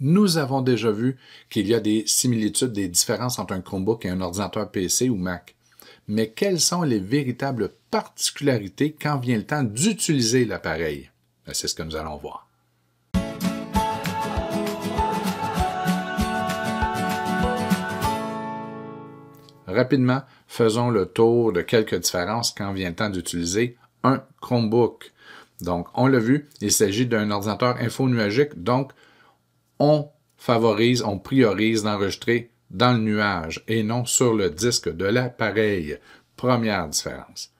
nous avons déjà vu qu'il y a des similitudes, des différences entre un Chromebook et un ordinateur PC ou Mac. Mais quelles sont les véritables particularités quand vient le temps d'utiliser l'appareil? Ben, c'est ce que nous allons voir. Rapidement, faisons le tour de quelques différences quand vient le temps d'utiliser un Chromebook. Donc, on l'a vu, il s'agit d'un ordinateur infonuagique, donc on favorise, on priorise d'enregistrer dans le nuage et non sur le disque de l'appareil. Première différence.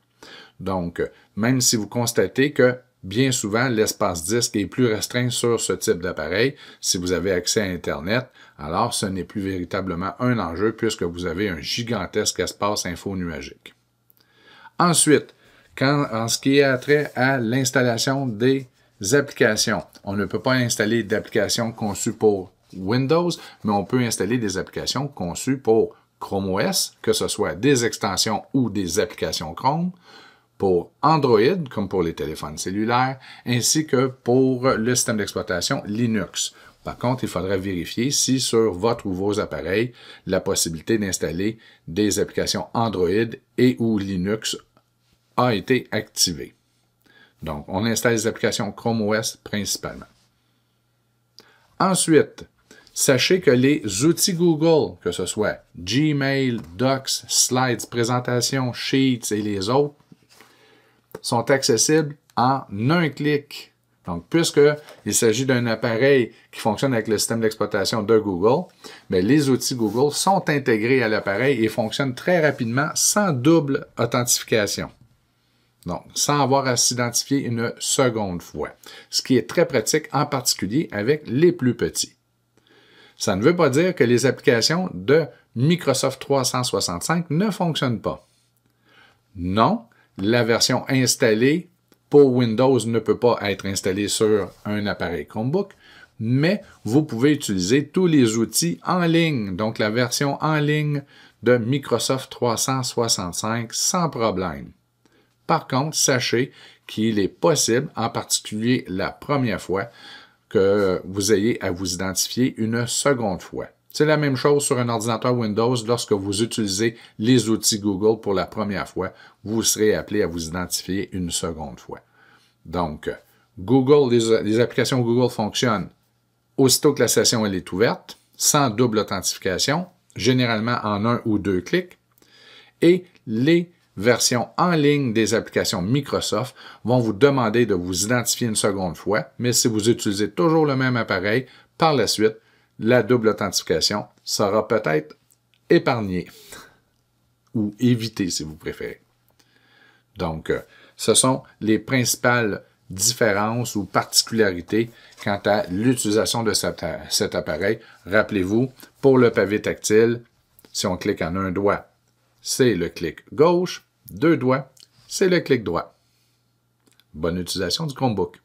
Donc, même si vous constatez que bien souvent l'espace disque est plus restreint sur ce type d'appareil, si vous avez accès à Internet, alors ce n'est plus véritablement un enjeu puisque vous avez un gigantesque espace nuagique. Ensuite, quand, en ce qui a trait à l'installation des applications. On ne peut pas installer d'applications conçues pour Windows, mais on peut installer des applications conçues pour Chrome OS, que ce soit des extensions ou des applications Chrome, pour Android, comme pour les téléphones cellulaires, ainsi que pour le système d'exploitation Linux. Par contre, il faudra vérifier si sur votre ou vos appareils, la possibilité d'installer des applications Android et ou Linux a été activée. Donc, on installe les applications Chrome OS principalement. Ensuite, sachez que les outils Google, que ce soit Gmail, Docs, Slides, Présentation, Sheets et les autres, sont accessibles en un clic. Donc, puisqu'il s'agit d'un appareil qui fonctionne avec le système d'exploitation de Google, mais ben, les outils Google sont intégrés à l'appareil et fonctionnent très rapidement sans double authentification. Donc, sans avoir à s'identifier une seconde fois, ce qui est très pratique, en particulier avec les plus petits. Ça ne veut pas dire que les applications de Microsoft 365 ne fonctionnent pas. Non, la version installée pour Windows ne peut pas être installée sur un appareil Chromebook, mais vous pouvez utiliser tous les outils en ligne, donc la version en ligne de Microsoft 365 sans problème. Par contre, sachez qu'il est possible, en particulier la première fois, que vous ayez à vous identifier une seconde fois. C'est la même chose sur un ordinateur Windows. Lorsque vous utilisez les outils Google pour la première fois, vous serez appelé à vous identifier une seconde fois. Donc, Google, les, applications Google fonctionnent aussitôt que la session est ouverte, sans double authentification, généralement en un ou deux clics. Et les version en ligne des applications Microsoft vont vous demander de vous identifier une seconde fois, mais si vous utilisez toujours le même appareil, par la suite, la double authentification sera peut-être épargnée ou évitée si vous préférez. Donc, euh, ce sont les principales différences ou particularités quant à l'utilisation de euh, cet appareil. Rappelez-vous, pour le pavé tactile, si on clique en un doigt, c'est le clic gauche, deux doigts, c'est le clic droit. Bonne utilisation du Chromebook.